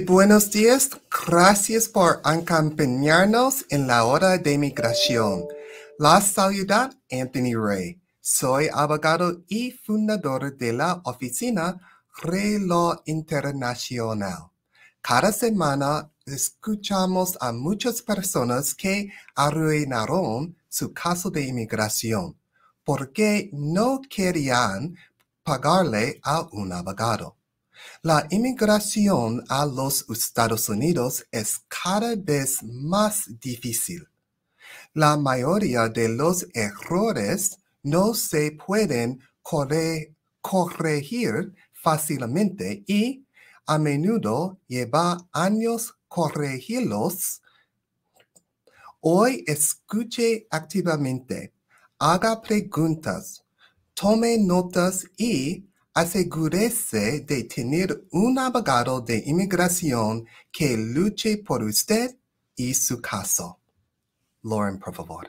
buenos días, gracias por acompañarnos en la hora de migración. La saludad Anthony Ray. Soy abogado y fundador de la oficina Law Internacional. Cada semana escuchamos a muchas personas que arruinaron su caso de inmigración porque no querían pagarle a un abogado. La inmigración a los Estados Unidos es cada vez más difícil. La mayoría de los errores no se pueden corregir fácilmente y a menudo lleva años corregirlos. Hoy escuche activamente, haga preguntas, tome notas y Asegúrese de tener un abogado de inmigración que luche por usted y su caso. Lauren, por favor.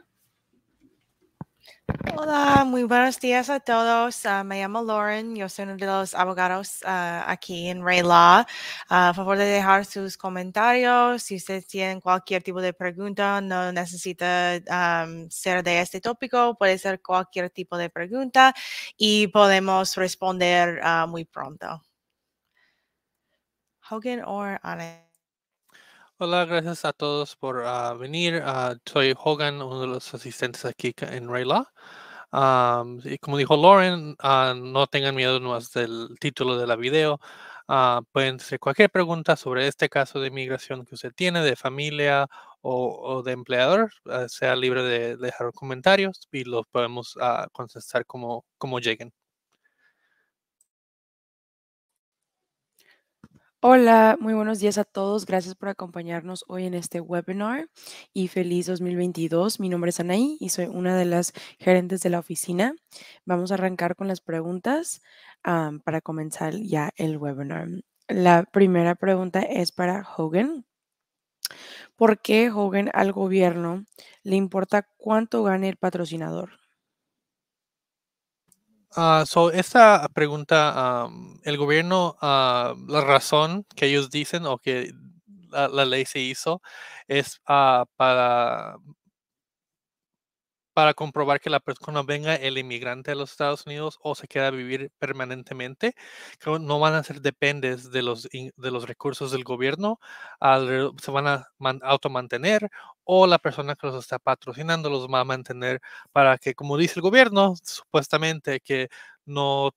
Hola, muy buenos días a todos. Ah, me llamo Lauren, yo soy uno de los abogados ah, aquí en Ray Law. Por ah, favor de dejar sus comentarios. Si ustedes tienen cualquier tipo de pregunta, no necesita ser de este tópico, puede ser cualquier tipo de pregunta y podemos responder muy pronto. Hogan or Anne? Hola, gracias a todos por ah, venir. Ah, soy Hogan, uno de los asistentes aquí en Rayla. y como dijo Lauren, ah, no tengan miedo más del título de la video. pueden hacer cualquier pregunta sobre este caso de inmigración que usted tiene, de familia o, de empleador. sea libre de, dejar comentarios y los podemos contestar como, como lleguen. Hola, muy buenos días a todos. Gracias por acompañarnos hoy en este webinar y feliz 2022. Mi nombre es Anaí y soy una de las gerentes de la oficina. Vamos a arrancar con las preguntas para comenzar ya el webinar. La primera pregunta es para Hogan. ¿Por qué Hogan al gobierno le importa cuánto gane el patrocinador? Ah, so esta pregunta, el gobierno, ah, la razón que ellos dicen o que la, ley se hizo es ah, para para comprobar que la persona venga el inmigrante a los Estados Unidos o se queda a vivir permanentemente, que no van a ser dependes de los, de los recursos del gobierno, se van a automantener o la persona que los está patrocinando los va a mantener para que, como dice el gobierno, supuestamente que no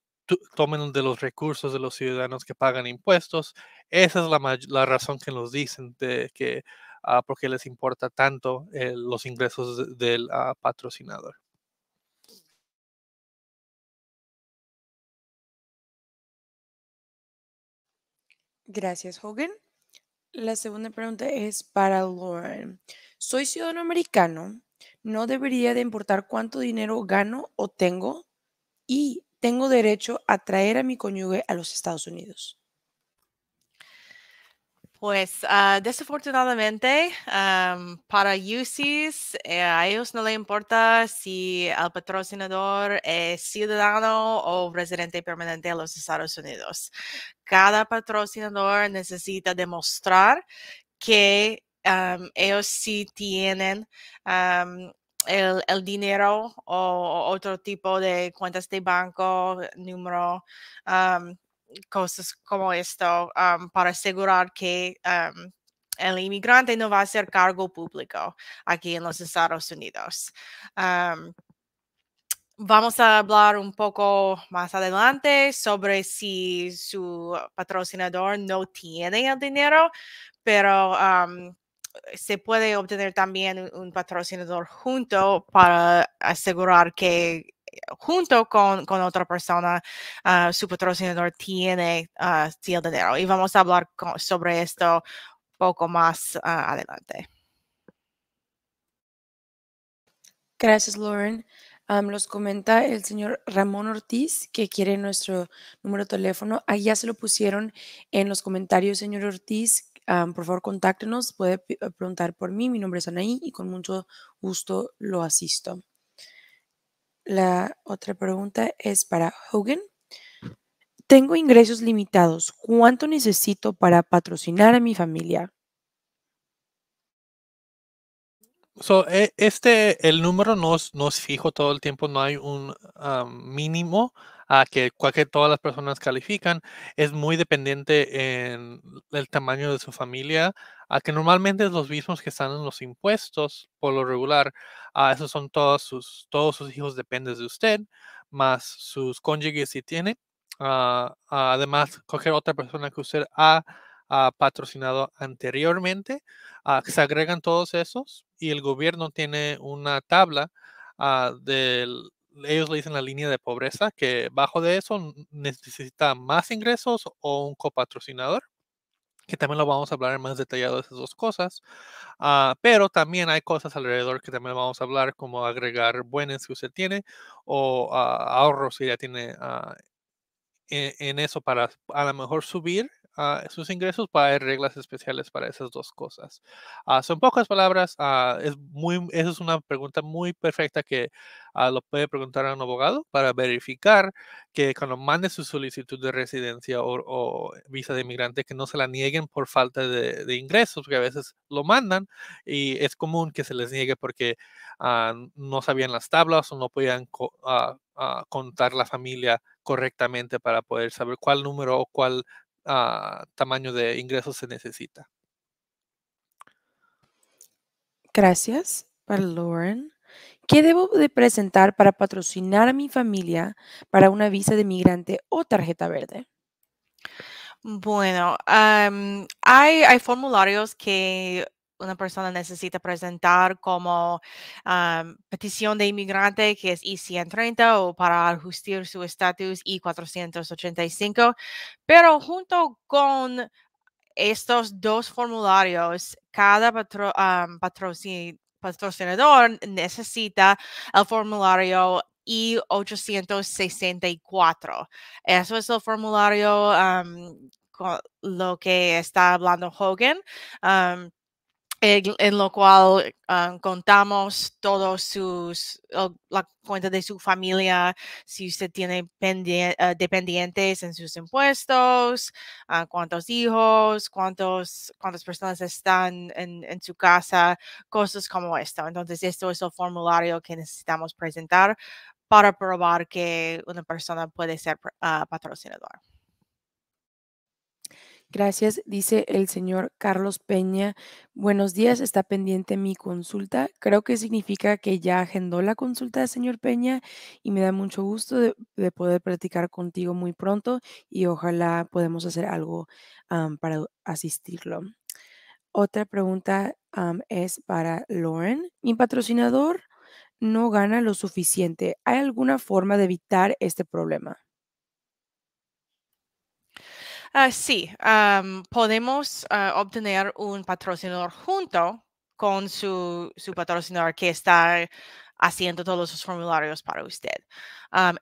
tomen de los recursos de los ciudadanos que pagan impuestos. Esa es la razón que nos dicen de que porque ah, por qué les importa tanto eh, los ingresos del ah, patrocinador. Gracias, Hogan. La segunda pregunta es para Lauren. Soy ciudadano americano. ¿No debería de importar cuánto dinero gano o tengo? Y tengo derecho a traer a mi cónyuge a los Estados Unidos. Pues ah, desafortunadamente para UCIS, eh, a ellos no le importa si el patrocinador es ciudadano o residente permanente de los Estados Unidos. Cada patrocinador necesita demostrar que ellos sí tienen el, el, dinero o otro tipo de cuentas de banco, número cosas como esto um, para asegurar que um, el inmigrante no va a ser cargo público aquí en los Estados Unidos. Um, vamos a hablar un poco más adelante sobre si su patrocinador no tiene el dinero, pero se puede obtener también un patrocinador junto para asegurar que junto con, con otra persona, ah, su patrocinador tiene uh, ah, de dinero. Y vamos a hablar sobre esto poco más ah, adelante. Gracias, Lauren. Nos los comenta el señor Ramón Ortiz, que quiere nuestro número de teléfono. Ahí ya se lo pusieron en los comentarios, señor Ortiz. por favor, contáctenos. Puede preguntar por mí. Mi nombre es Anaí y con mucho gusto lo asisto. La otra pregunta es para Hogan. Tengo ingresos limitados. ¿Cuánto necesito para patrocinar a mi familia? so, e, este, el número no es, no es, fijo todo el tiempo, no hay un mínimo a que cualquier, todas las personas califican. Es muy dependiente en el tamaño de su familia, a que normalmente es los mismos que están en los impuestos, por lo regular. A esos son todos sus, todos sus hijos dependen de usted, más sus cónyuges si tiene. Ah, además, cualquier otra persona que usted ha, patrocinado anteriormente, se agregan todos esos y el gobierno tiene una tabla ah, ellos le dicen la línea de pobreza, que bajo de eso necesita más ingresos o un copatrocinador, que también lo vamos a hablar en más detallado de esas dos cosas, ah, pero también hay cosas alrededor que también vamos a hablar, como agregar buenas que usted tiene o ah, ahorros que ya tiene en, en, eso para a lo mejor subir Ah, sus ingresos, para pues, hay reglas especiales para esas dos cosas. Ah, son pocas palabras, ah, es muy, esa es una pregunta muy perfecta que lo puede preguntar a un abogado para verificar que cuando mande su solicitud de residencia o, visa de inmigrante, que no se la nieguen por falta de, ingresos, que a veces lo mandan y es común que se les niegue porque no sabían las tablas o no podían... contar la familia correctamente para poder saber cuál número o cuál tamaño de ingresos se necesita. Gracias para Lauren. ¿Qué debo de presentar para patrocinar a mi familia para una visa de migrante o tarjeta verde? Bueno, hay formularios que una persona necesita presentar como petición de inmigrante, que es e I-130, o para ajustar su estatus e I-485. Pero junto con estos dos formularios, cada patro, patrocinador necesita el formulario e I-864. Eso es el formulario con lo que está hablando Hogan en, lo cual ah, contamos todos sus, la cuenta de su familia, si usted tiene ah, dependientes en sus impuestos, ah, cuántos hijos, cuántos, cuántas personas están en, su casa, cosas como esto. Entonces, esto es el formulario que necesitamos presentar para probar que una persona puede ser patrocinadora. Gracias, dice el señor Carlos Peña. Buenos días, está pendiente mi consulta. Creo que significa que ya agendó la consulta, señor Peña, y me da mucho gusto de, poder platicar contigo muy pronto y ojalá podamos hacer algo para asistirlo. Otra pregunta es para Lauren. Mi patrocinador no gana lo suficiente. ¿Hay alguna forma de evitar este problema? Ah, sí, podemos ah, obtener un patrocinador junto con su, patrocinador que está haciendo todos los formularios para usted.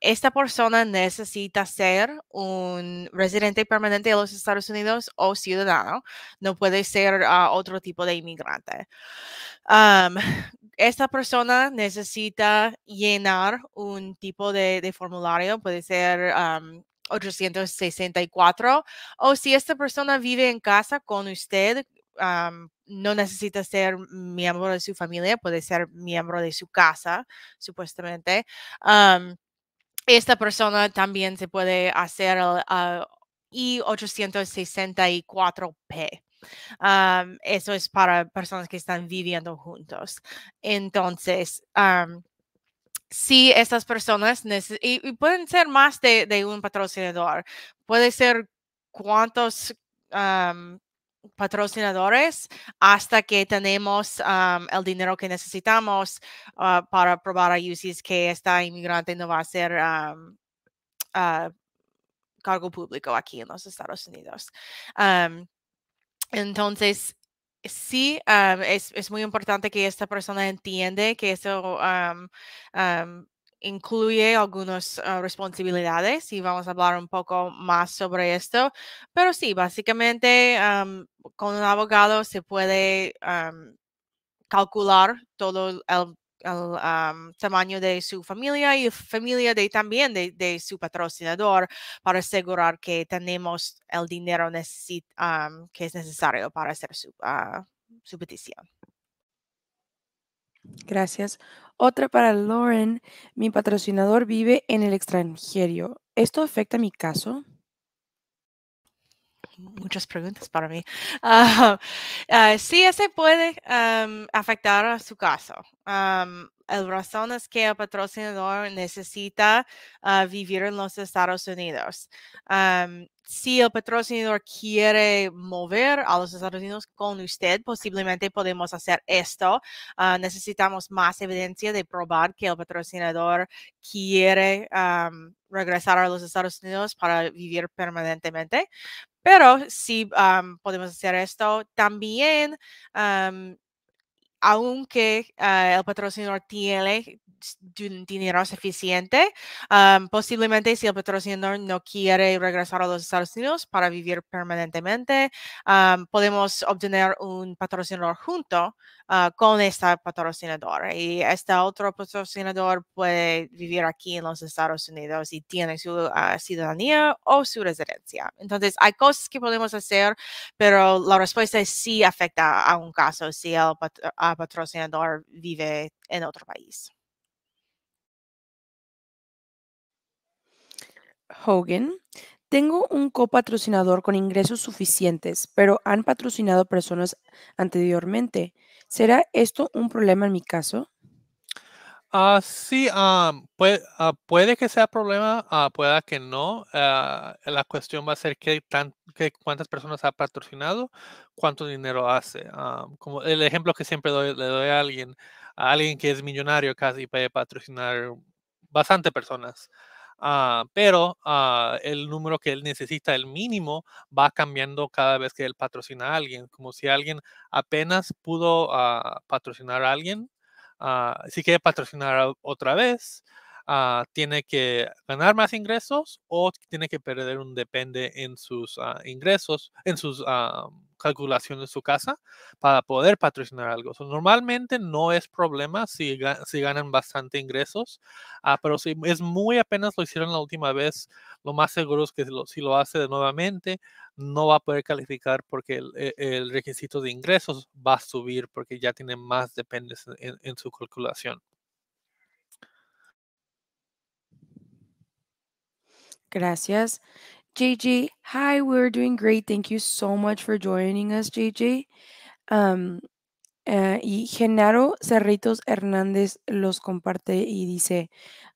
esta persona necesita ser un residente permanente de los Estados Unidos o ciudadano. No puede ser ah, otro tipo de inmigrante. esta persona necesita llenar un tipo de, formulario, puede ser 864 o si esta persona vive en casa con usted, no necesita ser miembro de su familia, puede ser miembro de su casa, supuestamente. esta persona también se puede hacer ah, ah, el 864 p eso es para personas que están viviendo juntos. Entonces, si estas personas y, y, pueden ser más de, un patrocinador, puede ser cuántos patrocinadores hasta que tenemos el dinero que necesitamos ah, para probar a UCs que esta inmigrante no va a ser ah, cargo público aquí en los Estados Unidos. entonces, sí, es, muy importante que esta persona entiende que eso incluye algunas ah, responsabilidades y vamos a hablar un poco más sobre esto. Pero sí, básicamente con un abogado se puede calcular todo el el tamaño de su familia y familia de, también de, de, su patrocinador para asegurar que tenemos el dinero que es necesario para hacer su, ah, su petición. Gracias. Otra para Lauren. Mi patrocinador vive en el extranjero. ¿Esto afecta mi caso? muchas preguntas para mí. Si ah, ah, sí, ese puede afectar a su caso. Um, el razón es que el patrocinador necesita ah, vivir en los Estados Unidos. si el patrocinador quiere mover a los Estados Unidos con usted, posiblemente podemos hacer esto. necesitamos más evidencia de probar que el patrocinador quiere regresar a los Estados Unidos para vivir permanentemente. Pero si podemos hacer esto, también aunque ah, el patrocinador tiene, dinero suficiente. posiblemente si el patrocinador no quiere regresar a los Estados Unidos para vivir permanentemente, podemos obtener un patrocinador junto ah, con este patrocinador. Y este otro patrocinador puede vivir aquí en los Estados Unidos y tiene su ah, ciudadanía o su residencia. Entonces, hay cosas que podemos hacer, pero la respuesta es sí afecta a un caso si el ah, patrocinador vive en otro país. Hogan, tengo un copatrocinador con ingresos suficientes, pero han patrocinado personas anteriormente. ¿Será esto un problema en mi caso? Ah, sí, ah, ah, puede, que sea problema, puede ah, pueda que no. la cuestión va a ser qué, tan, cuántas personas ha patrocinado, cuánto dinero hace. como el ejemplo que siempre le doy a alguien, a alguien que es millonario casi puede patrocinar bastante personas. Ah, pero ah, el número que él necesita, el mínimo, va cambiando cada vez que él patrocina a alguien, como si alguien apenas pudo ah, patrocinar a alguien, si quiere patrocinar otra vez, tiene que ganar más ingresos o tiene que perder un depende en sus ingresos, en sus calculación en su casa para poder patrocinar algo. normalmente no es problema si, si ganan bastante ingresos, ah, pero si es muy apenas lo hicieron la última vez, lo más seguro es que si lo, hace de nuevamente, no va a poder calificar porque el, e-, requisito de ingresos va a subir porque ya tiene más dependes en, en su calculación. Gracias. JJ, hi, we're doing great. Thank you so much for joining us, JJ. Um, eh, y Genaro Cerritos Hernández los comparte y dice,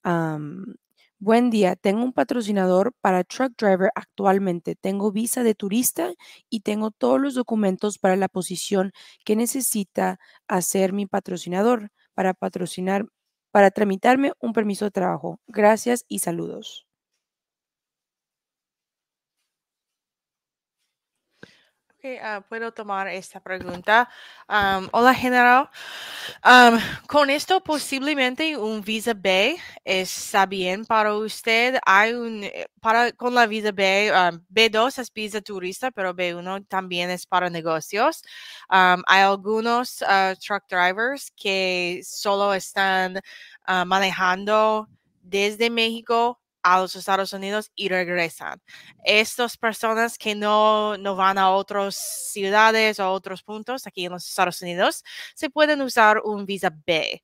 um, buen día, tengo un patrocinador para truck driver actualmente, tengo visa de turista y tengo todos los documentos para la posición que necesita hacer mi patrocinador para patrocinar, para tramitarme un permiso de trabajo. Gracias y saludos. Ah, puedo tomar esta pregunta. hola, general. con esto, posiblemente un visa B está bien para usted. Hay un, eh, para, con la visa B, B2 es visa turista, pero B1 también es para negocios. hay algunos ah, truck drivers que solo están ah, manejando desde México a los Estados Unidos y regresan. Estas personas que no, no van a otras ciudades o otros puntos aquí en los Estados Unidos, se pueden usar un visa B.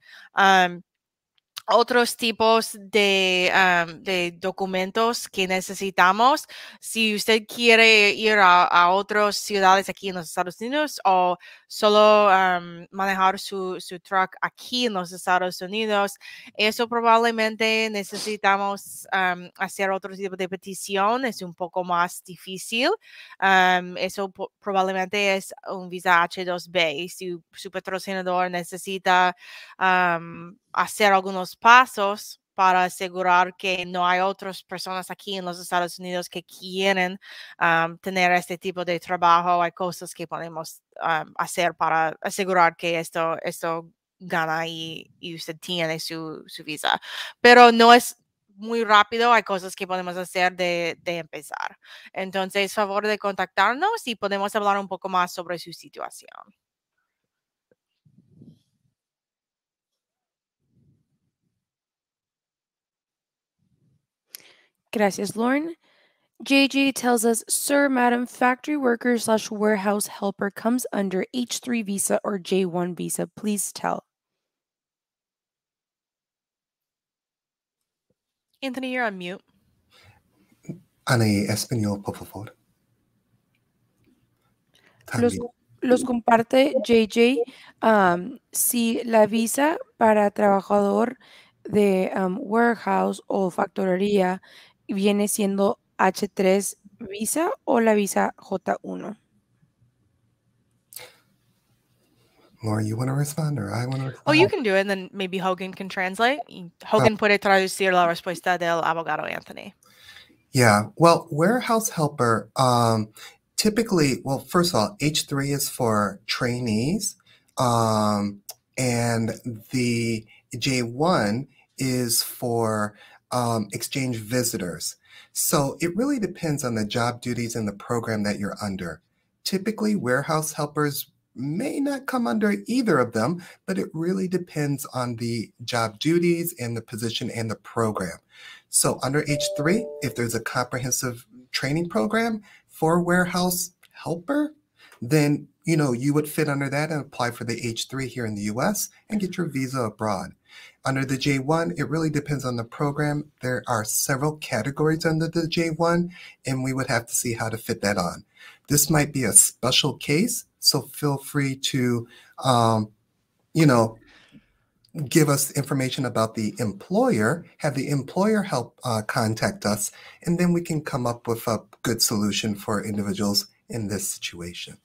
otros tipos de, de, documentos que necesitamos. Si usted quiere ir a, a otras ciudades aquí en los Estados Unidos o solo manejar su, truck aquí en los Estados Unidos. Eso probablemente necesitamos hacer otro tipo de petición, es un poco más difícil. eso probablemente es un visa H2B. Si su patrocinador necesita hacer algunos pasos, para asegurar que no hay otras personas aquí en los Estados Unidos que quieren tener este tipo de trabajo. Hay cosas que podemos hacer para asegurar que esto, esto gana y, usted tiene su, visa. Pero no es muy rápido, hay cosas que podemos hacer de, de empezar. Entonces, favor de contactarnos y podemos hablar un poco más sobre su situación. Gracias, Lauren. JJ tells us, Sir, Madam, factory worker slash warehouse helper comes under H3 visa or J1 visa. Please tell. Anthony, you're on mute. Ana español, por favor. Los, los, comparte JJ um, si la visa para trabajador de um, warehouse o factoría viene siendo H3 visa o la visa J1? Laura, you want to respond or I want to respond? Oh, you can do it, and then maybe Hogan can translate. Hogan oh. puede traducir la respuesta del abogado Anthony. Yeah, well, warehouse helper, um, typically, well, first of all, H3 is for trainees, um, and the J1 is for um, exchange visitors. So it really depends on the job duties and the program that you're under. Typically, warehouse helpers may not come under either of them, but it really depends on the job duties and the position and the program. So under H3, if there's a comprehensive training program for warehouse helper, then you know you would fit under that and apply for the H3 here in the US and get your visa abroad. Under the J1, it really depends on the program. There are several categories under the J1, and we would have to see how to fit that on. This might be a special case, so feel free to, um, you know, give us information about the employer, have the employer help uh, contact us, and then we can come up with a good solution for individuals in this situation.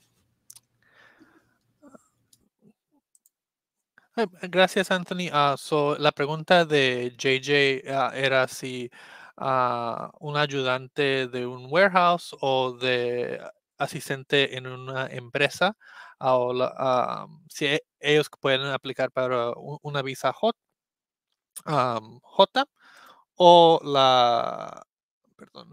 Gracias, Anthony. Uh, so, la pregunta de JJ ah, era si uh, un ayudante de un warehouse o de asistente en una empresa, o si e, ellos pueden aplicar para una visa J, J o la, perdón,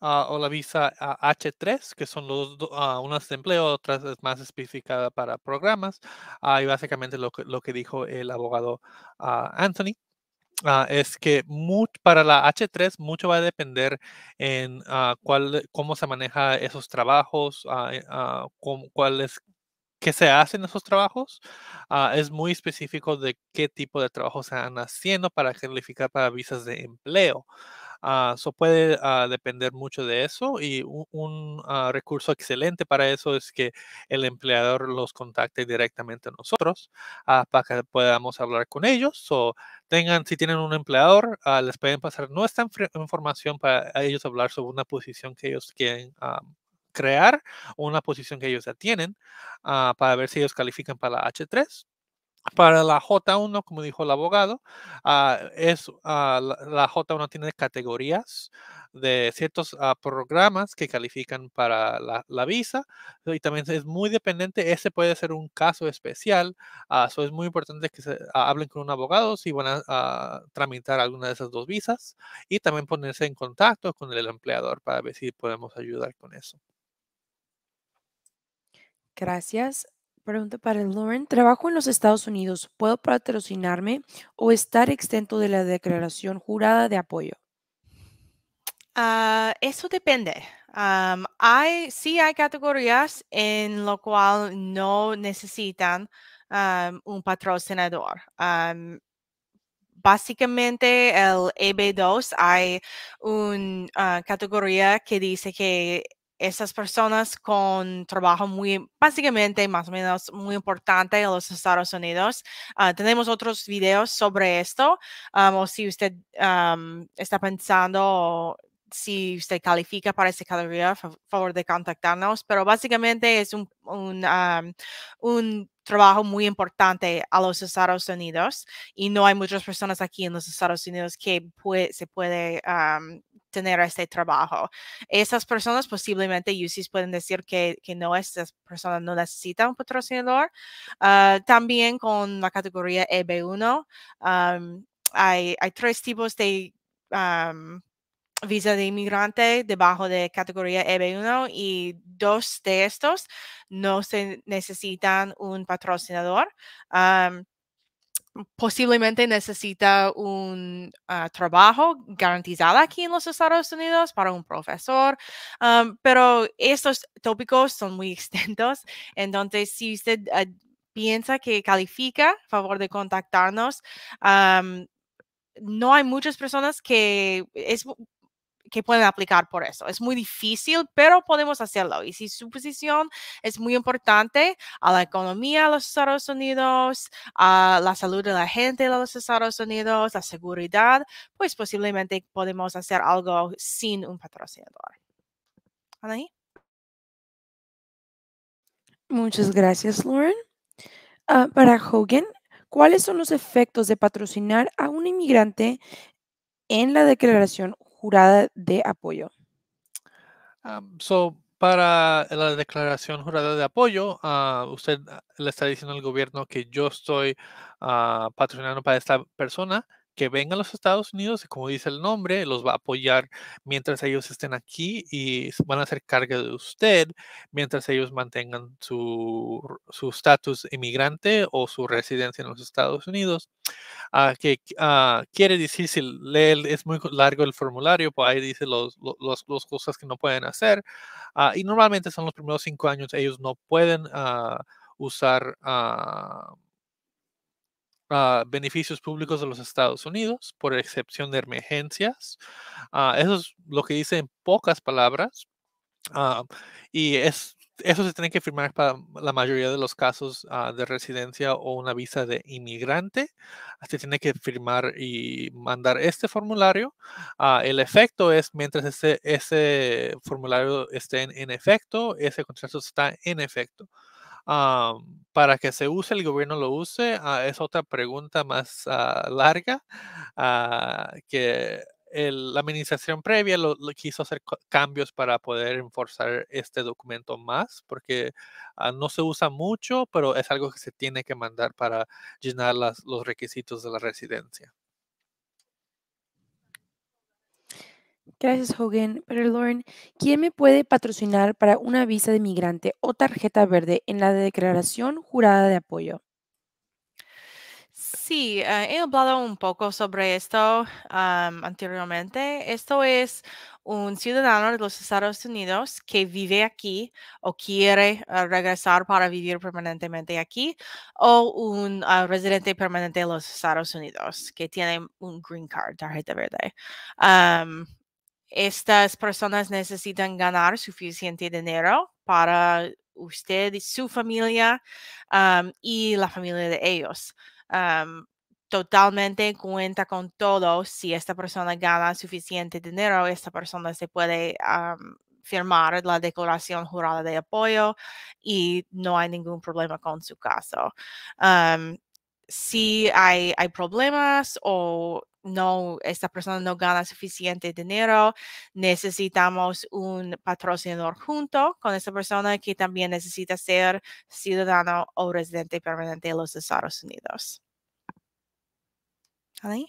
o la visa H3, que son los unas de empleo, otras es más especificada para programas, ah, y básicamente lo que, lo que dijo el abogado ah, Anthony. Ah, es que para la H3 mucho va a depender en cuál, cómo se maneja esos trabajos, eh, cómo, cuál que se hacen esos trabajos. es muy específico de qué tipo de trabajo se están haciendo para calificar para visas de empleo. Eso ah, puede ah, depender mucho de eso y un, ah, recurso excelente para eso es que el empleador los contacte directamente a nosotros para que podamos hablar con ellos. O tengan, si tienen un empleador, les pueden pasar nuestra información para ellos hablar sobre una posición que ellos quieren crear o una posición que ellos ya tienen para ver si ellos califican para la H3 para la J1, como dijo el abogado, ah, es, ah, la J1 tiene categorías de ciertos ah, programas que califican para la, visa y también es muy dependiente, ese puede ser un caso especial, eso es muy importante que se hablen con un abogado si van a tramitar alguna de esas dos visas y también ponerse en contacto con el empleador para ver si podemos ayudar con eso. Gracias. Pregunta para Lauren. Trabajo en los Estados Unidos. ¿Puedo patrocinarme o estar exento de la declaración jurada de apoyo? Ah, eso depende. hay, sí hay categorías en lo cual no necesitan un patrocinador. básicamente el EB2 hay una ah, categoría que dice que esas personas con trabajo muy, básicamente, más o menos, muy importante en los Estados Unidos. Ah, tenemos otros videos sobre esto, ah, o si usted está pensando si usted califica para ese categoría, favor de contactarnos, pero básicamente es un, un trabajo muy importante a los Estados Unidos y no hay muchas personas aquí en los Estados Unidos que puede, se puede tener este trabajo. Esas personas posiblemente pueden decir que, que no, esas personas no necesitan un patrocinador. Ah, también con la categoría EB1 hay, tres tipos de visa de inmigrante debajo de categoría EB1 y dos de estos no se necesitan un patrocinador. posiblemente necesita un ah, trabajo garantizado aquí en los Estados Unidos para un profesor, pero estos tópicos son muy extensos, entonces si usted ah, piensa que califica, a favor de contactarnos. no hay muchas personas que es que pueden aplicar por eso. Es muy difícil, pero podemos hacerlo. Y si su posición es muy importante a la economía de los Estados Unidos, a la salud de la gente de los Estados Unidos, la seguridad, pues posiblemente podemos hacer algo sin un patrocinador. Anaí. Muchas gracias, Lauren. Ah, para Hogan, ¿cuáles son los efectos de patrocinar a un inmigrante en la declaración jurada de apoyo. Ah, para la declaración jurada de apoyo, ah, usted ah, le está diciendo al gobierno que yo estoy patrocinando para esta persona que vengan a los Estados Unidos y como dice el nombre, los va a apoyar mientras ellos estén aquí y van a hacer carga de usted mientras ellos mantengan su estatus inmigrante o su residencia en los Estados Unidos. Ah, que ah, quiere decir, si lee, es muy largo el formulario, pues ahí dice las los, cosas que no pueden hacer. Ah, y normalmente son los primeros cinco años, ellos no pueden usar beneficios públicos de los Estados Unidos, por excepción de emergencias. Ah, eso es lo que dice en pocas palabras. Ah, y es, eso se tiene que firmar para la mayoría de los casos ah, de residencia o una visa de inmigrante. Se tiene que firmar y mandar este formulario. el efecto es, mientras ese, ese formulario esté en, efecto, ese contrato está en efecto para que se use, el gobierno lo use, ah, es otra pregunta más ah, larga ah, que la administración previa lo, quiso hacer cambios para poder enforzar este documento más, porque no se usa mucho, pero es algo que se tiene que mandar para llenar los requisitos de la residencia. Gracias, Hogan. Pero, Lauren, ¿quién me puede patrocinar para una visa de migrante o tarjeta verde en la declaración jurada de apoyo? Sí, eh, he hablado un poco sobre esto anteriormente. Esto es un ciudadano de los Estados Unidos que vive aquí o quiere eh, regresar para vivir permanentemente aquí o un ah, residente permanente de los Estados Unidos que tiene un green card, tarjeta verde estas personas necesitan ganar suficiente dinero para usted y su familia y la familia de ellos. totalmente cuenta con todo. Si esta persona gana suficiente dinero, esta persona se puede firmar la declaración jurada de apoyo y no hay ningún problema con su caso. si hay, hay problemas o no, esta persona no gana suficiente dinero, necesitamos un patrocinador junto con esta persona que también necesita ser ciudadano o residente permanente de los Estados Unidos. ¿Alguien?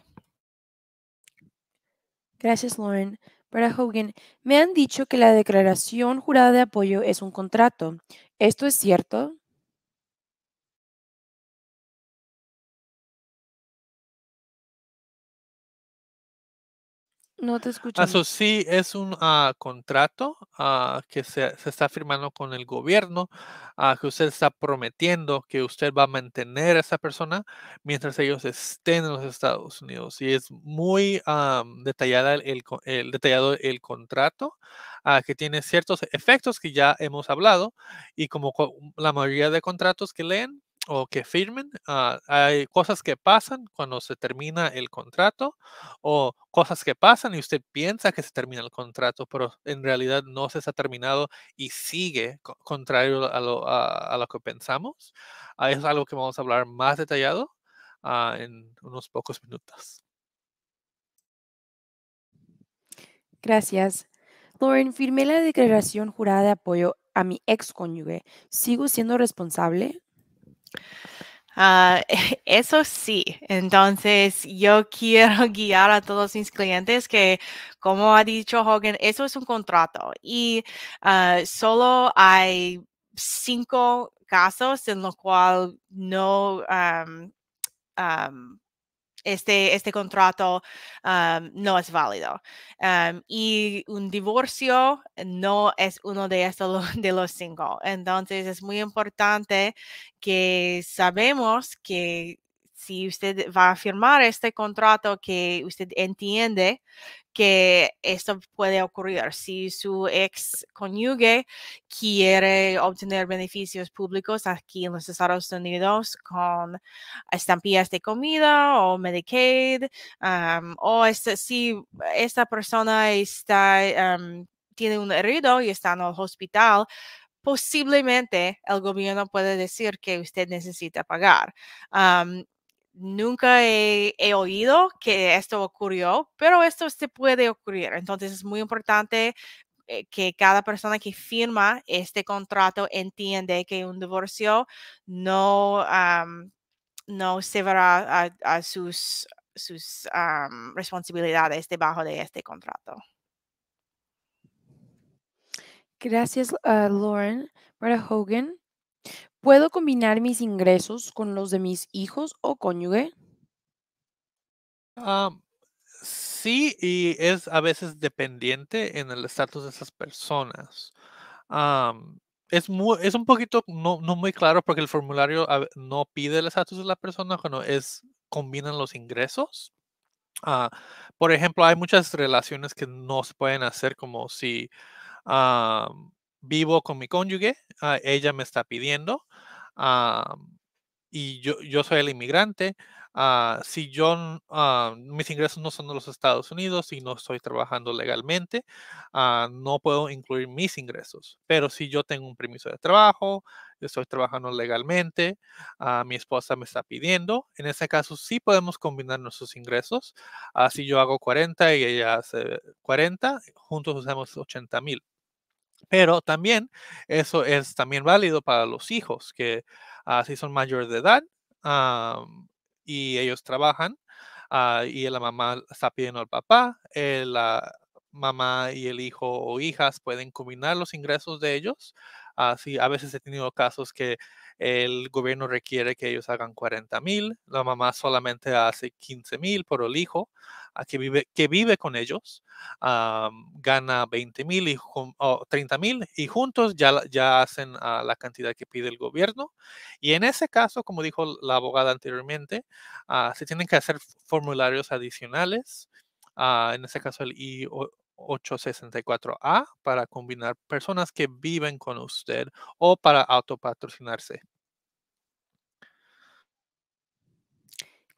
Gracias, Lauren. Para Hogan, me han dicho que la declaración jurada de apoyo es un contrato. ¿Esto es cierto? No te ah, escucho. Eso sí, es un ah, contrato ah, que se, está firmando con el gobierno, que usted está prometiendo que usted va a mantener a esa persona mientras ellos estén en los Estados Unidos. Y es muy detallada el, detallado el contrato, que tiene ciertos efectos que ya hemos hablado. Y como la mayoría de contratos que leen, o que firmen. Ah, hay cosas que pasan cuando se termina el contrato o cosas que pasan y usted piensa que se termina el contrato, pero en realidad no se ha terminado y sigue contrario a lo, a, que pensamos. es algo que vamos a hablar más detallado ah, en unos pocos minutos. Gracias. Lauren, firmé la declaración jurada de apoyo a mi ex cónyuge. ¿Sigo siendo responsable? Ah, eso sí, entonces yo quiero guiar a todos mis clientes que, como ha dicho Hogan, eso es un contrato y ah, solo hay cinco casos en los cual no este, este contrato ah, no es válido. Ah, y un divorcio no es uno de estos de los cinco. Entonces es muy importante que sabemos que si usted va a firmar este contrato que usted entiende que esto puede ocurrir. Si su ex cónyuge quiere obtener beneficios públicos aquí en los Estados Unidos con estampillas de comida o Medicaid, o este, si esta persona está, em, tiene un herido y está en el hospital, posiblemente el gobierno puede decir que usted necesita pagar. Nunca he, oído que esto ocurrió, pero esto se puede ocurrir. Entonces es muy importante eh, que cada persona que firma este contrato entiende que un divorcio no, no se verá a, sus, sus responsabilidades debajo de este contrato. Gracias, ah, Lauren. Para Hogan ¿Puedo combinar mis ingresos con los de mis hijos o cónyuge? Ah, sí, y es a veces dependiente en el estatus de esas personas. es, es un poquito no, muy claro porque el formulario no pide el estatus de la persona cuando es combinan los ingresos. Ah, por ejemplo, hay muchas relaciones que no se pueden hacer como si vivo con mi cónyuge, ah, ella me está pidiendo ah, y yo, soy el inmigrante. Ah, si yo, mis ingresos no son de los Estados Unidos y no estoy trabajando legalmente, no puedo incluir mis ingresos. Pero si yo tengo un permiso de trabajo, estoy trabajando legalmente, mi esposa me está pidiendo, en ese caso sí podemos combinar nuestros ingresos. si yo hago 40 y ella hace 40, juntos usamos 80 mil. Pero también eso es también válido para los hijos, que ah, si son mayores de edad y ellos trabajan ah, y la mamá está pidiendo al papá, eh, la mamá y el hijo o hijas pueden combinar los ingresos de ellos. Así, a veces he tenido casos que el gobierno requiere que ellos hagan 40 mil, la mamá solamente hace 15 mil por el hijo a que, vive, que vive con ellos, gana 20 mil o 30 mil y juntos ya, ya hacen ah, la cantidad que pide el gobierno. Y en ese caso, como dijo la abogada anteriormente, ah, se tienen que hacer formularios adicionales. Ah, en ese caso el I 864A para combinar personas que viven con usted o para autopatrocinarse.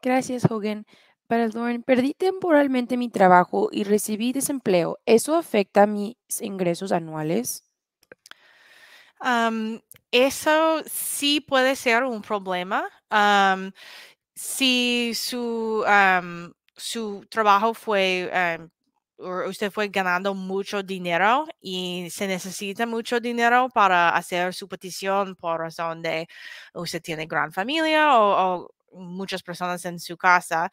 Gracias, Hogan. Para Lauren, perdí temporalmente mi trabajo y recibí desempleo. ¿Eso afecta mis ingresos anuales? eso sí puede ser un problema. si su, su trabajo fue usted fue ganando mucho dinero y se necesita mucho dinero para hacer su petición por razón de usted tiene gran familia o, muchas personas en su casa,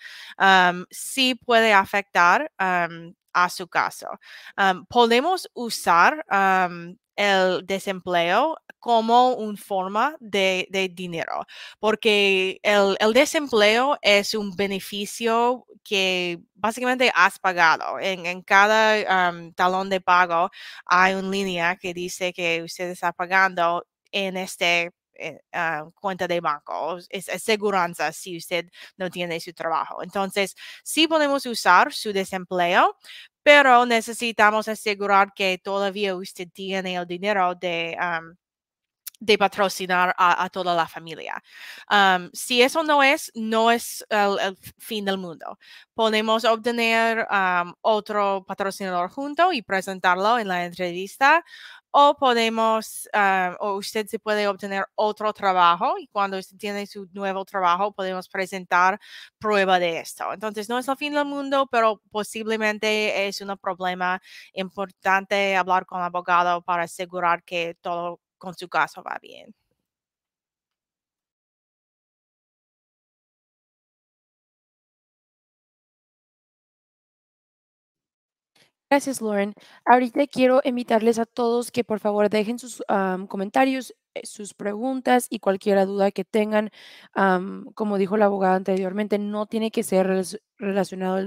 sí puede afectar a su caso. podemos usar el desempleo como una forma de, dinero, porque el, desempleo es un beneficio que básicamente has pagado. En, cada talón de pago hay una línea que dice que usted está pagando en este eh, ah, cuenta de banco, es aseguranza si usted no tiene su trabajo. Entonces, sí podemos usar su desempleo, pero necesitamos asegurar que todavía usted tiene el dinero de, de patrocinar a, toda la familia. Um, si eso no es, no es el, fin del mundo. Podemos obtener um, otro patrocinador junto y presentarlo en la entrevista o podemos, um, o usted se puede obtener otro trabajo y cuando usted tiene su nuevo trabajo podemos presentar prueba de esto. Entonces, no es el fin del mundo, pero posiblemente es un problema importante hablar con abogado para asegurar que todo con su caso va bien. Gracias, Lauren. Ahorita quiero invitarles a todos que por favor dejen sus comentarios, eh, sus preguntas y cualquier duda que tengan. como dijo la abogada anteriormente, no tiene que ser relacionado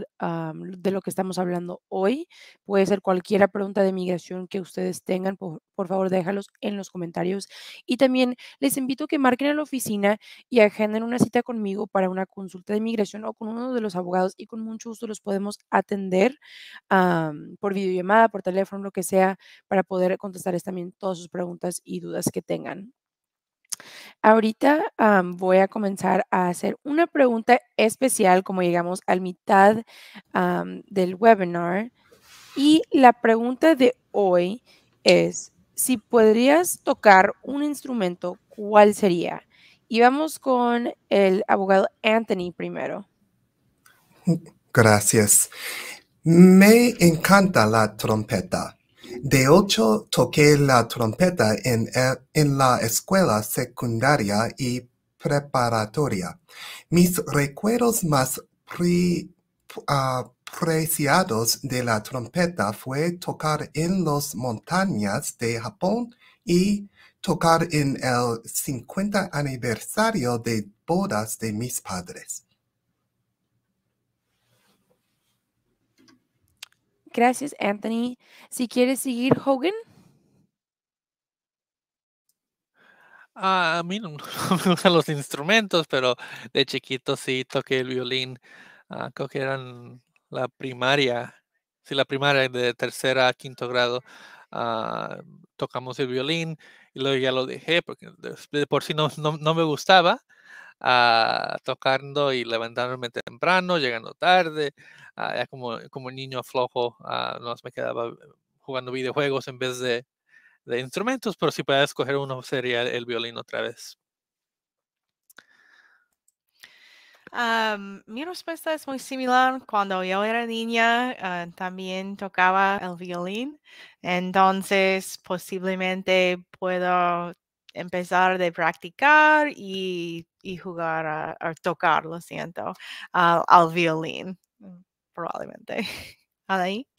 de lo que estamos hablando hoy. Puede ser cualquier pregunta de migración que ustedes tengan, por, favor déjalos en los comentarios. Y también les invito a que marquen a la oficina y agenden una cita conmigo para una consulta de migración o con uno de los abogados y con mucho gusto los podemos atender por videollamada, por teléfono, lo que sea, para poder contestarles también todas sus preguntas y dudas que tengan. Ahorita voy a comenzar a hacer una pregunta especial como llegamos al mitad del webinar. Y la pregunta de hoy es, si podrías tocar un instrumento, ¿cuál sería? Y vamos con el abogado Anthony primero. Gracias. Me encanta la trompeta. De ocho toqué la trompeta e, en, la escuela secundaria y preparatoria. Mis recuerdos más ah, preciados de la trompeta fue tocar en las montañas de Japón y tocar en el 50 aniversario de bodas de mis padres. Gracias, Anthony. Si quieres seguir, Hogan. Ah, a mí no, me gustan los instrumentos, pero de chiquito sí toqué el violín. Ah, creo que eran la primaria, sí, la primaria de tercera a quinto grado. Ah, tocamos el violín y luego ya lo dejé porque de, por sí no me gustaba tocando y levantándome temprano, llegando tarde, ah, como, niño flojo, ah, no me quedaba eh, jugando videojuegos en vez de, instrumentos, pero si pudiera escoger uno sería el violín otra vez. Ah, mi respuesta es muy similar. Cuando yo era niña, también tocaba el violín. Entonces, posiblemente puedo empezar de practicar y y jugar a, tocar, lo siento, al violín, mm, probablemente. ahí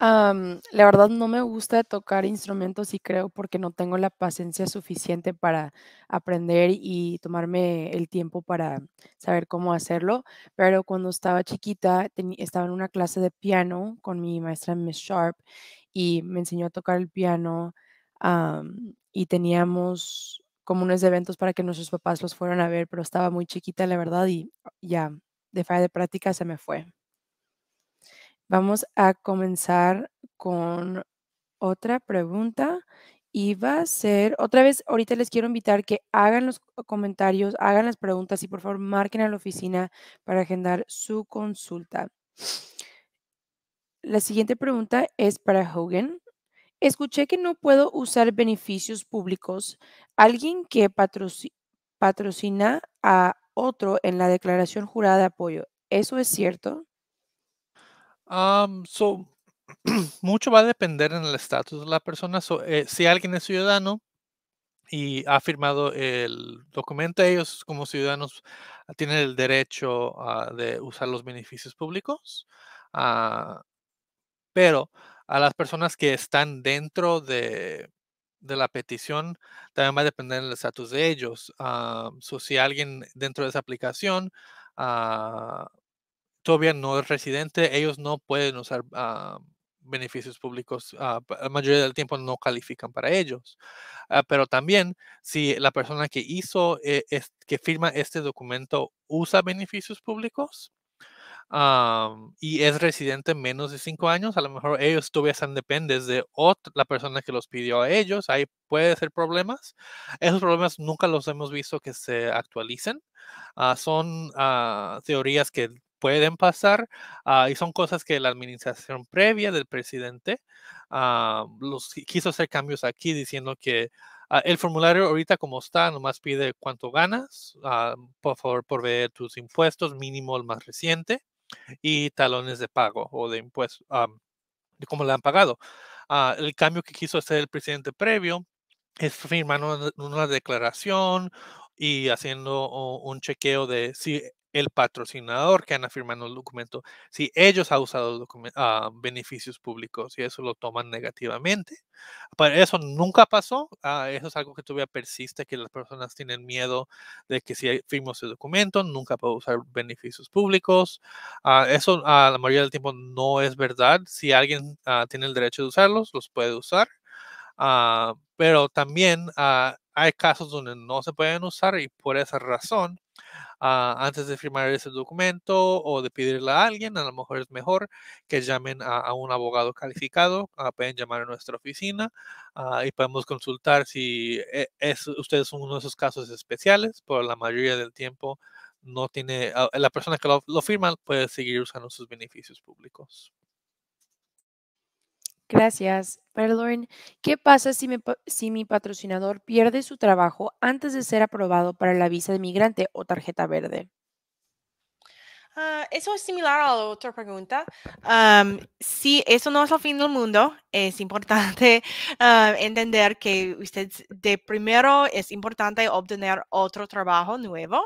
la verdad no me gusta tocar instrumentos y creo porque no tengo la paciencia suficiente para aprender y tomarme el tiempo para saber cómo hacerlo, pero cuando estaba chiquita estaba en una clase de piano con mi maestra Miss Sharp y me enseñó a tocar el piano y teníamos comunes de eventos para que nuestros papás los fueran a ver, pero estaba muy chiquita, la verdad, y ah, ya, de falla de práctica se me fue. Vamos a comenzar con otra pregunta y va a ser, otra vez, ahorita les quiero invitar que hagan los comentarios, hagan las preguntas y por favor marquen a la oficina para agendar su consulta. La siguiente pregunta es para Hogan. Escuché que no puedo usar beneficios públicos. Alguien que patrocina a otro en la declaración jurada de apoyo. ¿Eso es cierto? mucho va a depender en el estatus de la persona. Eh, si alguien es ciudadano y ha firmado el documento, ellos como ciudadanos tienen el derecho ah, de usar los beneficios públicos. Ah, pero a las personas que están dentro de, la petición también va a depender el estatus de ellos. Ah, si alguien dentro de esa aplicación ah, todavía no es residente, ellos no pueden usar ah, beneficios públicos. la mayoría del tiempo no califican para ellos. pero también, si la persona que hizo, eh, que firma este documento, usa beneficios públicos, y es residente menos de cinco años, a lo mejor ellos todavía están dependes de otra, la persona que los pidió a ellos, ahí puede ser problemas. Esos problemas nunca los hemos visto que se actualicen. Ah, son ah, teorías que pueden pasar ah, y son cosas que la administración previa del presidente los, quiso hacer cambios aquí diciendo que el formulario ahorita como está, nomás pide cuánto ganas, por favor, por ver tus impuestos, mínimo el más reciente y talones de pago o de impuestos, de cómo le han pagado. Ah, el cambio que quiso hacer el presidente previo es firmar una, una declaración y haciendo un chequeo de si el patrocinador que han firmado el documento, si ellos han usado ah, beneficios públicos y eso lo toman negativamente. Pero eso nunca pasó. Ah, eso es algo que todavía persiste, que las personas tienen miedo de que si firmo ese documento, nunca puedo usar beneficios públicos. Ah, eso a la mayoría del tiempo no es verdad. Si alguien tiene el derecho de usarlos, los puede usar. pero también hay casos donde no se pueden usar y por esa razón antes de firmar ese documento o de pedirle a alguien, a lo mejor es mejor que llamen a, un abogado calificado, ah, pueden llamar a nuestra oficina ah, y podemos consultar si e, ustedes son uno de esos casos especiales, por la mayoría del tiempo no tiene, ah, la persona que lo, lo firma puede seguir usando sus beneficios públicos. Gracias. Pero Lauren, ¿qué pasa si, si mi patrocinador pierde su trabajo antes de ser aprobado para la visa de migrante o tarjeta verde? Ah, eso es similar a la otra pregunta. sí, eso no es el fin del mundo. Es importante ah, entender que usted de primero es importante obtener otro trabajo nuevo.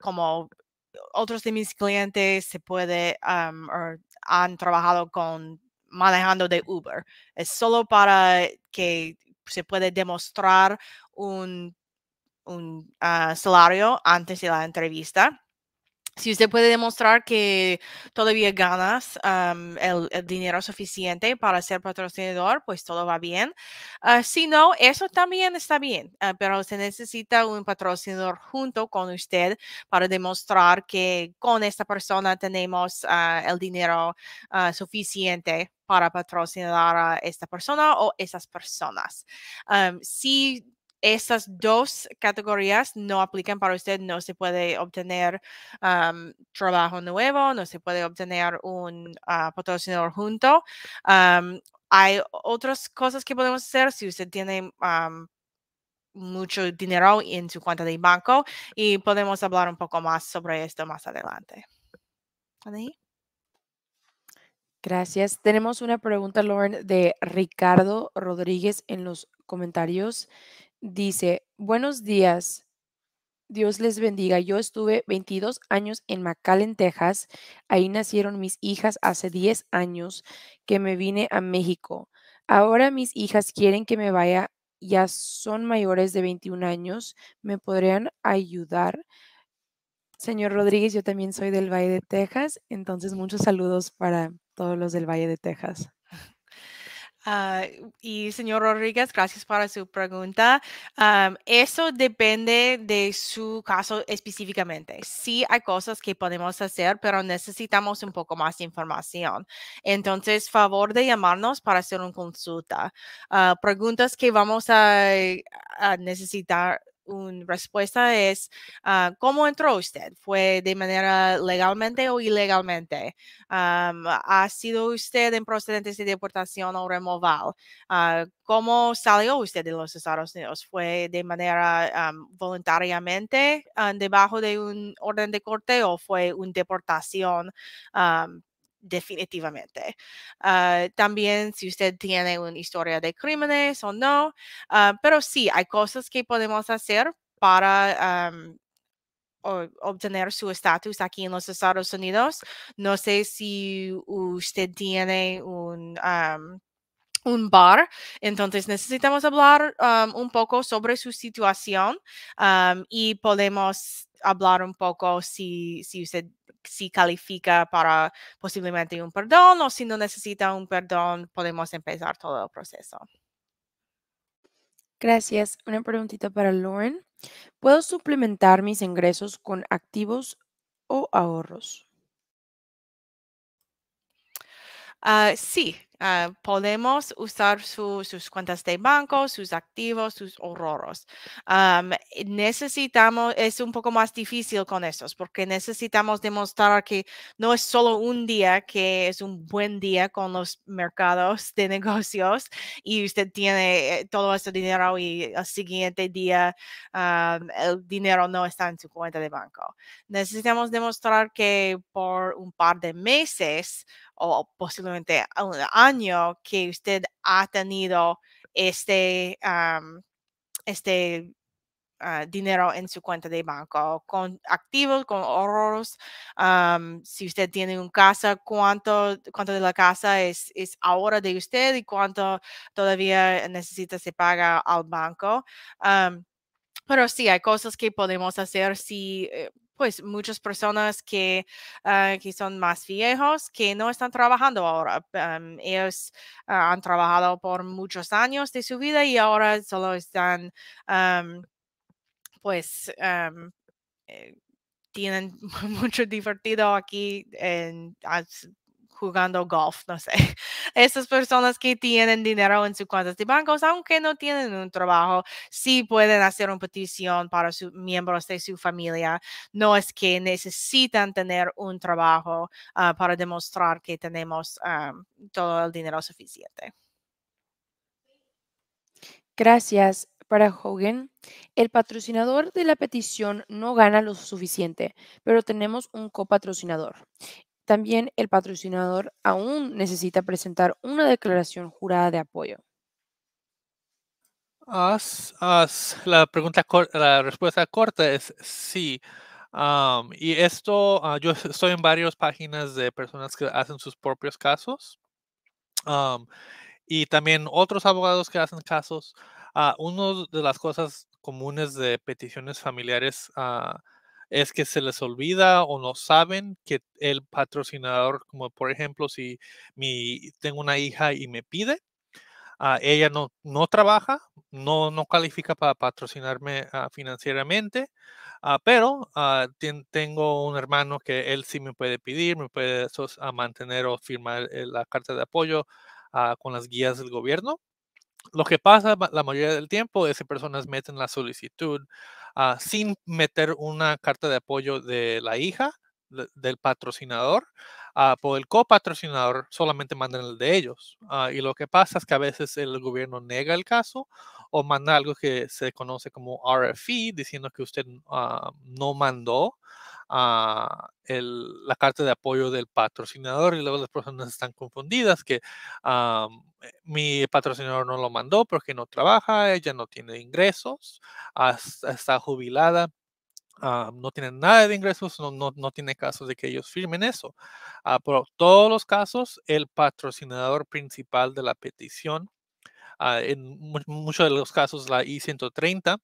como otros de mis clientes se puede han trabajado con manejando de Uber. Es solo para que se pueda demostrar un, un ah, salario antes de la entrevista. Si usted puede demostrar que todavía ganas el, dinero suficiente para ser patrocinador, pues todo va bien. Ah, si no, eso también está bien, ah, pero se necesita un patrocinador junto con usted para demostrar que con esta persona tenemos el dinero suficiente para patrocinar a esta persona o esas personas. si esas dos categorías no aplican para usted, no se puede obtener trabajo nuevo, no se puede obtener un ah, patrocinador junto. hay otras cosas que podemos hacer si usted tiene mucho dinero en su cuenta de banco y podemos hablar un poco más sobre esto más adelante. Gracias. Tenemos una pregunta, Lauren, de Ricardo Rodríguez en los comentarios. Dice, buenos días. Dios les bendiga. Yo estuve 22 años en McAllen, Texas. Ahí nacieron mis hijas hace 10 años que me vine a México. Ahora mis hijas quieren que me vaya. Ya son mayores de 21 años. ¿Me podrían ayudar? Señor Rodríguez, yo también soy del Valle de Texas, entonces muchos saludos para, todos los del Valle de Texas. Ah, y señor Rodríguez, gracias para su pregunta. eso depende de su caso específicamente. Sí hay cosas que podemos hacer, pero necesitamos un poco más de información. Entonces, favor de llamarnos para hacer una consulta. Ah, preguntas que vamos a necesitar una respuesta es, ah, ¿cómo entró usted? ¿Fue de manera legalmente o ilegalmente? ¿Ha sido usted en procedentes de deportación o removal? Ah, ¿Cómo salió usted de los Estados Unidos? ¿Fue de manera voluntariamente ah, debajo de un orden de corte o fue una deportación definitivamente. Ah, también si usted tiene una historia de crímenes o no, ah, pero sí, hay cosas que podemos hacer para obtener su estatus aquí en los Estados Unidos. No sé si usted tiene un... un bar. Entonces necesitamos hablar un poco sobre su situación y podemos hablar un poco si, si usted si califica para posiblemente un perdón o si no necesita un perdón, podemos empezar todo el proceso. Gracias. Una preguntita para Lauren. ¿Puedo suplementar mis ingresos con activos o ahorros? Ah, sí, Ah, podemos usar sus cuentas de banco, sus activos, sus ahorros. necesitamos, es un poco más difícil con estos porque necesitamos demostrar que no es solo un día que es un buen día con los mercados de negocios y usted tiene eh, todo ese dinero y al siguiente día ah, el dinero no está en su cuenta de banco. Necesitamos demostrar que por un par de meses, o posiblemente un año que usted ha tenido este, este ah, dinero en su cuenta de banco, con activos, con ahorros. si usted tiene un casa, cuánto, cuánto de la casa es, es ahora de usted y cuánto todavía necesita se paga al banco. pero sí, hay cosas que podemos hacer si... Eh, pues muchas personas ah, que, son más viejos, que no están trabajando ahora. Em, ellos ah, han trabajado por muchos años de su vida y ahora solo están, em, pues, em, eh, tienen mucho divertido aquí en, jugando golf, no sé. Esas personas que tienen dinero en sus cuentas de bancos, aunque no tienen un trabajo, sí pueden hacer una petición para sus miembros de su familia. No es que necesitan tener un trabajo ah, para demostrar que tenemos ah, todo el dinero suficiente. Gracias. Para Hogan, el patrocinador de la petición no gana lo suficiente, pero tenemos un copatrocinador. También el patrocinador aún necesita presentar una declaración jurada de apoyo. la, pregunta la respuesta corta es sí. y esto, ah, yo estoy en varias páginas de personas que hacen sus propios casos y también otros abogados que hacen casos. Ah, una de las cosas comunes de peticiones familiares a ah, es que se les olvida o no saben que el patrocinador, como por ejemplo, si mi, tengo una hija y me pide, ah, ella no, no trabaja, no, no califica para patrocinarme ah, financieramente, ah, pero tengo un hermano que él sí me puede pedir, me puede mantener o firmar eh, la carta de apoyo con las guías del gobierno lo que pasa la mayoría del tiempo es que personas meten la solicitud Ah, sin meter una carta de apoyo de la hija del patrocinador. Ah, por el copatrocinador solamente mandan el de ellos. Ah, y lo que pasa es que a veces el gobierno nega el caso o manda algo que se conoce como RFI, diciendo que usted no mandó la carta de apoyo del patrocinador y luego las personas están confundidas que eh, mi patrocinador no lo mandó porque no trabaja, ella no tiene ingresos, está jubilada. Ah, no tiene nada de ingresos, no, no, no, tiene casos de que ellos firmen eso. Ah, por todos los casos, el patrocinador principal de la petición, ah, en muchos de los casos la I-130,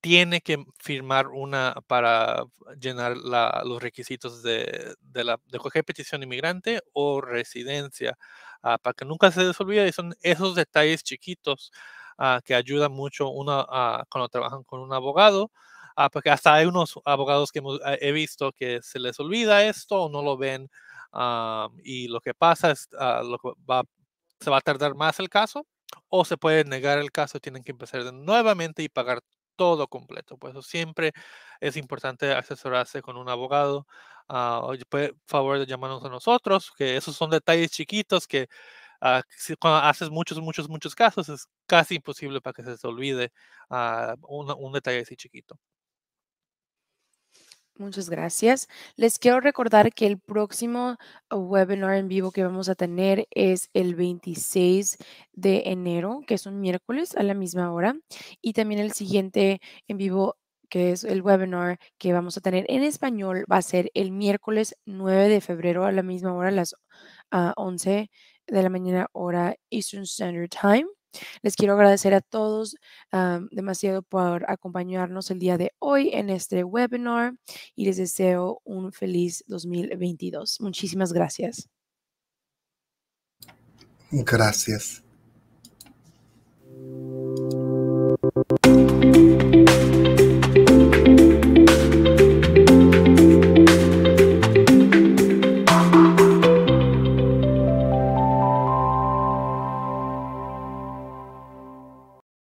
tiene que firmar una para llenar los requisitos de, la, de, cualquier petición inmigrante o residencia, ah, para que nunca se les olvide. Y son esos detalles chiquitos ah, que ayudan mucho uno, ah, cuando trabajan con un abogado, porque hasta hay unos abogados que he visto que se les olvida esto o no lo ven. y lo que pasa es que se va a tardar más el caso o se puede negar el caso, tienen que empezar nuevamente y pagar todo completo. Por eso siempre es importante asesorarse con un abogado. Ah, por favor de llamarnos a nosotros, que esos son detalles chiquitos que ah, cuando haces muchos, muchos, muchos casos es casi imposible para que se te olvide ah, un, detalle así chiquito. Muchas gracias. Les quiero recordar que el próximo uh, webinar en vivo que vamos a tener es el 26 de enero, que es un miércoles a la misma hora, y también el siguiente en vivo que es el webinar que vamos a tener en español, va a ser el miércoles 9 de febrero a la misma hora, a las 11 ah, de la mañana hora Eastern Standard Time. Les quiero agradecer a todos demasiado por acompañarnos el día de hoy en este webinar y les deseo un feliz 2022. Muchísimas gracias. Gracias.